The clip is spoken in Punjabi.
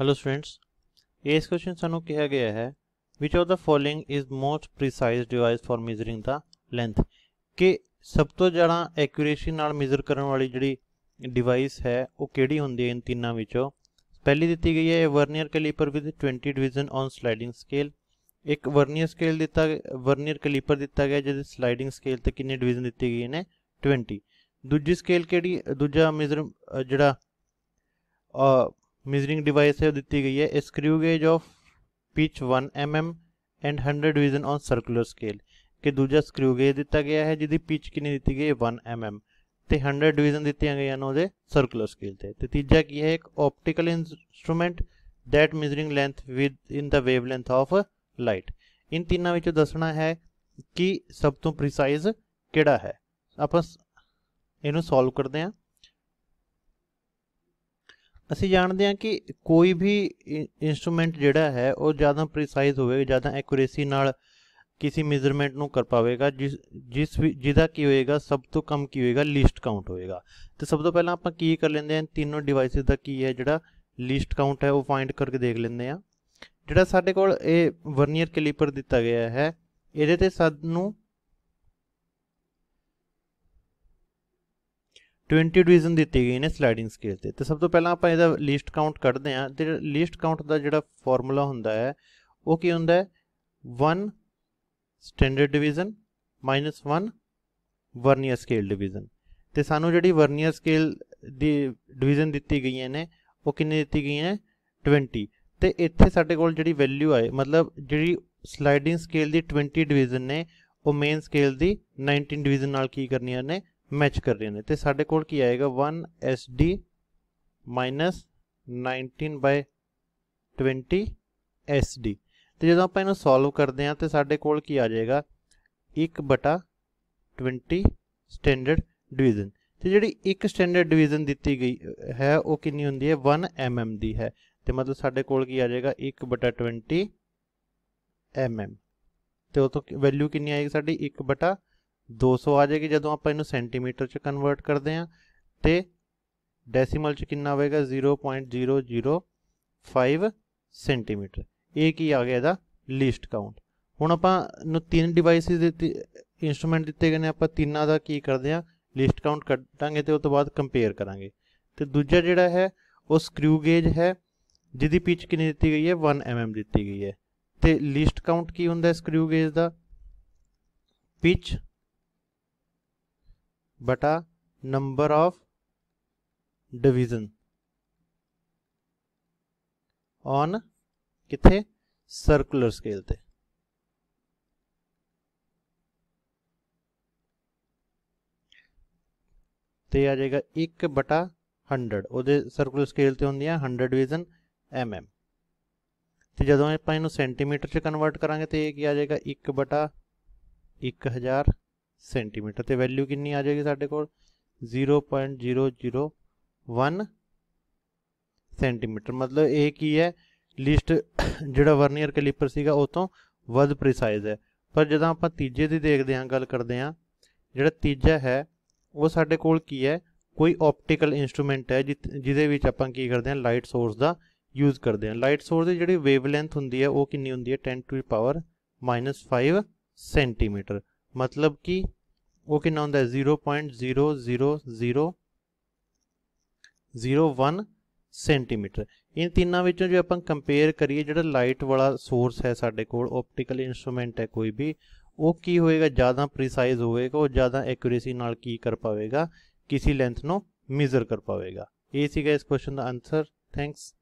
ਹੈਲੋ ਸਟੂਡੈਂਟਸ ਇਸ ਕੁਐਸਚਨ ਸਾਨੂੰ ਕਿਹਾ ਗਿਆ ਹੈ which of the following is most precise device for measuring the length ਕਿ ਸਭ ਤੋਂ ਜ਼ਿਆਦਾ ਐਕਿਊਰੇਸੀ ਨਾਲ ਮੇਜ਼ਰ ਕਰਨ ਵਾਲੀ ਜਿਹੜੀ ਡਿਵਾਈਸ ਹੈ ਉਹ ਕਿਹੜੀ ਹੁੰਦੀ ਹੈ ਇਨ ਤਿੰਨਾਂ ਵਿੱਚੋਂ ਪਹਿਲੀ ਦਿੱਤੀ ਗਈ ਹੈ vernier caliper with 20 division on sliding scale ਇੱਕ ਵਰਨੀਅਰ ਸਕੇਲ ਦਿੱਤਾ ਵਰਨੀਅਰ ਕੈਲੀਪਰ ਦਿੱਤਾ ਗਿਆ ਜਿਹਦੇ ਸਲਾਈਡਿੰਗ ਸਕੇਲ ਤੇ ਕਿੰਨੇ ਡਿਵੀਜ਼ਨ ਦਿੱਤੇ ਗਏ ਨੇ 20 ਦੂਜੀ ਸਕੇਲ ਕਿਹੜੀ ਦੂਜਾ ਮੇਜ਼ਰ ਜਿਹੜਾ ਮੇਜ਼ਰਿੰਗ ਡਿਵਾਈਸ ਹੈ ਦਿੱਤੀ ਗਈ ਹੈ screw gauge of pitch 1 mm and 100 division on circular scale ਕਿ ਦੂਜਾ ਸਕਰੂ ਗੇਜ ਦਿੱਤਾ ਗਿਆ ਹੈ ਜਿਹਦੀ ਪਿਚ ਕਿੰਨੀ ਦਿੱਤੀ ਗਈ ਹੈ 1 mm ਤੇ 100 ਡਿਵੀਜ਼ਨ ਦਿੱਤੀਆਂ ਗਈਆਂ ਨੇ ਉਹਦੇ ਸਰਕੂਲਰ ਸਕੇਲ ਤੇ ਤੇ ਤੀਜਾ ਕੀ ਹੈ ਇੱਕ optical instrument that measuring length with in the wavelength of light in ਤਿੰਨਾਂ ਵਿੱਚੋਂ ਦੱਸਣਾ ਹੈ ਕਿ ਸਭ ਤੋਂ ਪ੍ਰੀਸਾਈਜ਼ ਕਿਹੜਾ ਹੈ ਆਪਾਂ ਇਹਨੂੰ ਸੋਲਵ ਕਰਦੇ ਹਾਂ ਅਸੀਂ ਜਾਣਦੇ ਹਾਂ ਕਿ ਕੋਈ ਵੀ ਇਨਸਟਰੂਮੈਂਟ ਜਿਹੜਾ ਹੈ ਉਹ ਜ਼ਿਆਦਾ ਪ੍ਰੀਸਾਈਜ਼ ਹੋਵੇਗਾ ਜ਼ਿਆਦਾ ਐਕੂਰੇਸੀ ਨਾਲ ਕਿਸੇ ਮੈਜ਼ਰਮੈਂਟ ਨੂੰ ਕਰ ਪਾਵੇਗਾ ਜਿਸ ਜਿਸ ਜਿਹਦਾ ਕੀ ਹੋਏਗਾ ਸਭ ਤੋਂ ਕਮ ਕੀ ਹੋਏਗਾ ਲਿਸਟ ਕਾਊਂਟ ਹੋਏਗਾ ਤੇ ਸਭ ਤੋਂ ਪਹਿਲਾਂ ਆਪਾਂ ਕੀ ਕਰ ਲੈਂਦੇ ਹਾਂ ਤਿੰਨੋਂ ਡਿਵਾਈਸਸ ਦਾ ਕੀ ਹੈ ਜਿਹੜਾ ਲਿਸਟ ਕਾਊਂਟ ਹੈ ਉਹ ਫਾਈਂਡ ਕਰਕੇ ਦੇਖ ਲੈਂਦੇ ਹਾਂ ਜਿਹੜਾ ਸਾਡੇ ਕੋਲ ਇਹ ਵਰਨੀਅਰ ਕੈਲੀਪਰ ਦਿੱਤਾ ਗਿਆ ਹੈ ਇਹਦੇ ਤੇ ਸਾਨੂੰ 20 ਡਿਵੀਜ਼ਨ ਦਿੱਤੀ ਗਈ ਨੇ ਸਲਾਈਡਿੰਗ ਸਕੇਲ ਤੇ ਤੇ ਸਭ ਤੋਂ ਪਹਿਲਾਂ ਆਪਾਂ ਇਹਦਾ ਲਿਸਟ ਕਾਊਂਟ ਕੱਢਦੇ ਆ ਤੇ ਲਿਸਟ ਕਾਊਂਟ ਦਾ ਜਿਹੜਾ ਫਾਰਮੂਲਾ ਹੁੰਦਾ ਹੈ ਉਹ ਕੀ ਹੁੰਦਾ ਹੈ 1 standard division 1 vernier scale division ਤੇ ਸਾਨੂੰ ਜਿਹੜੀ ਵਰਨੀਅਰ ਸਕੇਲ ਦੀ ਡਿਵੀਜ਼ਨ ਦਿੱਤੀ ਗਈਆਂ ਨੇ ਉਹ ਕਿੰਨੇ ਦਿੱਤੀ ਗਈਆਂ ਹੈ 20 ਤੇ ਇੱਥੇ ਸਾਡੇ ਕੋਲ ਜਿਹੜੀ ਵੈਲਿਊ ਆਏ ਮਤਲਬ ਜਿਹੜੀ ਸਲਾਈਡਿੰਗ ਸਕੇਲ ਦੀ 20 ਡਿਵੀਜ਼ਨ ਨੇ ਉਹ ਮੇਨ ਸਕੇਲ ਦੀ 19 ਡਿਵੀਜ਼ਨ ਨਾਲ ਕੀ ਕਰਨੀਆਂ ਨੇ ਮੈਚ ਕਰ ਰਹੇ ਨੇ ਤੇ ਸਾਡੇ ਕੋਲ ਕੀ ਆਏਗਾ 1 SD 19/20 SD ਤੇ ਜਦੋਂ ਆਪਾਂ ਇਹਨੂੰ ਸੋਲਵ ਕਰਦੇ ਹਾਂ ਤੇ ਸਾਡੇ ਕੋਲ ਕੀ ਆ ਜਾਏਗਾ 1/20 ਸਟੈਂਡਰਡ ਡਿਵੀਜ਼ਨ ਤੇ ਜਿਹੜੀ ਇੱਕ ਸਟੈਂਡਰਡ ਡਿਵੀਜ਼ਨ ਦਿੱਤੀ ਗਈ ਹੈ ਉਹ ਕਿੰਨੀ ਹੁੰਦੀ ਹੈ 1 mm ਦੀ ਹੈ ਤੇ ਮਤਲਬ ਸਾਡੇ ਕੋਲ ਕੀ ਆ ਜਾਏਗਾ 1/20 mm ਤੇ ਉਹ ਤੋਂ ਵੈਲਿਊ ਕਿੰਨੀ ਆਏਗੀ ਸਾਡੀ 1/20 200 ਆ ਜਾਏਗੀ ਜਦੋਂ ਆਪਾਂ ਇਹਨੂੰ ਸੈਂਟੀਮੀਟਰ ਚ ਕਨਵਰਟ ਕਰਦੇ ਆ ਤੇ ਡੈਸੀਮਲ ਚ ਕਿੰਨਾ ਹੋਵੇਗਾ 0.005 ਸੈਂਟੀਮੀਟਰ ਇਹ ਕੀ ਆ ਗਿਆ ਇਹਦਾ ਲੀਸਟ ਕਾਊਂਟ ਹੁਣ ਆਪਾਂ ਨੂੰ ਤਿੰਨ ਡਿਵਾਈਸਿਸ ਦਿੱਤੇ ਇਨਸਟਰੂਮੈਂਟ ਦਿੱਤੇ ਗਏ ਨੇ ਆਪਾਂ ਤਿੰਨਾਂ ਦਾ ਕੀ ਕਰਦੇ ਆ ਲਿਸਟ ਕਾਊਂਟ ਕੱਢਾਂਗੇ ਤੇ ਉਸ ਤੋਂ ਬਾਅਦ ਕੰਪੇਅਰ ਕਰਾਂਗੇ ਤੇ ਦੂਜਾ ਜਿਹੜਾ ਹੈ ਉਹ ਸਕਰੂ ਗੇਜ ਹੈ ਜਿਹਦੀ ਪਿਚ ਕਿੰਨੀ ਦਿੱਤੀ ਗਈ ਹੈ 1 mm ਦਿੱਤੀ ਗਈ ਹੈ ਤੇ ਲਿਸਟ ਕਾਊਂਟ ਕੀ ਹੁੰਦਾ ਹੈ ਸਕਰੂ ਗੇਜ ਦਾ ਪਿਚ ਬਟਾ ਨੰਬਰ ਆਫ ਡਿਵੀਜ਼ਨ ਔਨ ਕਿੱਥੇ ਸਰਕੂਲਰ ਸਕੇਲ ਤੇ ਤੇ ਆ ਜਾਏਗਾ 1 ਬਟਾ 100 ਉਹਦੇ ਸਰਕੂਲਰ ਸਕੇਲ ਤੇ ਹੁੰਦੀ ਹੁੰਦੀਆਂ 100 ਡਿਵੀਜ਼ਨ ਐਮਐਮ ਤੇ ਜਦੋਂ ਆਪਾਂ ਇਹਨੂੰ ਸੈਂਟੀਮੀਟਰ ਚ ਕਨਵਰਟ ਕਰਾਂਗੇ ਤੇ ਇਹ ਕੀ ਆ ਜਾਏਗਾ 1 ਬਟਾ 1000 ਸੈਂਟੀਮੀਟਰ ਤੇ ਵੈਲਿਊ ਕਿੰਨੀ ਆ ਜਾਏਗੀ ਸਾਡੇ ਕੋਲ 0.001 ਸੈਂਟੀਮੀਟਰ ਮਤਲਬ ਇਹ ਕੀ ਹੈ ਲਿਸਟ ਜਿਹੜਾ ਵਰਨੀਅਰ ਕੈਲੀਪਰ ਸੀਗਾ ਉਹ ਤੋਂ ਵੱਧ ਪ੍ਰੀਸਾਈਜ਼ ਹੈ ਪਰ ਜਦੋਂ ਆਪਾਂ ਤੀਜੇ ਦੀ ਦੇਖਦੇ ਹਾਂ ਗੱਲ ਕਰਦੇ ਹਾਂ ਜਿਹੜਾ ਤੀਜਾ ਹੈ ਉਹ ਸਾਡੇ ਕੋਲ ਕੀ ਹੈ ਕੋਈ ਆਪਟੀਕਲ ਇਨਸਟਰੂਮੈਂਟ ਹੈ ਜਿਹਦੇ ਵਿੱਚ ਆਪਾਂ ਕੀ ਕਰਦੇ ਹਾਂ ਲਾਈਟ ਸੋਰਸ ਦਾ ਯੂਜ਼ ਕਰਦੇ ਹਾਂ ਲਾਈਟ ਸੋਰਸ ਦੀ ਜਿਹੜੀ ਵੇਵਲੈਂਥ ਹੁੰਦੀ ਹੈ ਉਹ ਕਿੰਨੀ ਹੁੰਦੀ ਹੈ 10 ਟੂ ਪਾਵਰ -5 ਸੈਂਟੀਮੀਟਰ ਮਤਲਬ ਕਿ ਉਹ ਕਿੰਨਾ ਹੁੰਦਾ ਹੈ 0.00001 ਸੈਂਟੀਮੀਟਰ ਇਹ ਤਿੰਨਾਂ ਵਿੱਚੋਂ ਜੇ ਆਪਾਂ ਕੰਪੇਅਰ ਕਰੀਏ ਜਿਹੜਾ ਲਾਈਟ ਵਾਲਾ ਸੋਰਸ ਹੈ ਸਾਡੇ ਕੋਲ ਆਪਟੀਕਲ ਇਨਸਟਰੂਮੈਂਟ ਹੈ ਕੋਈ ਵੀ ਉਹ ਕੀ ਹੋਏਗਾ ਜ਼ਿਆਦਾ ਪ੍ਰੀਸਾਈਜ਼ ਹੋਵੇਗਾ ਉਹ ਜ਼ਿਆਦਾ ਐਕੂਰੇਸੀ ਨਾਲ ਕੀ ਕਰ ਪਾਵੇਗਾ ਕਿਸੇ ਲੈਂਥ ਨੂੰ ਮੇਜ਼ਰ ਕਰ ਪਾਵੇਗਾ ਇਹ ਸੀਗਾ ਇਸ ਕੁਐਸਚਨ ਦਾ ਆਨਸਰ ਥੈਂਕਸ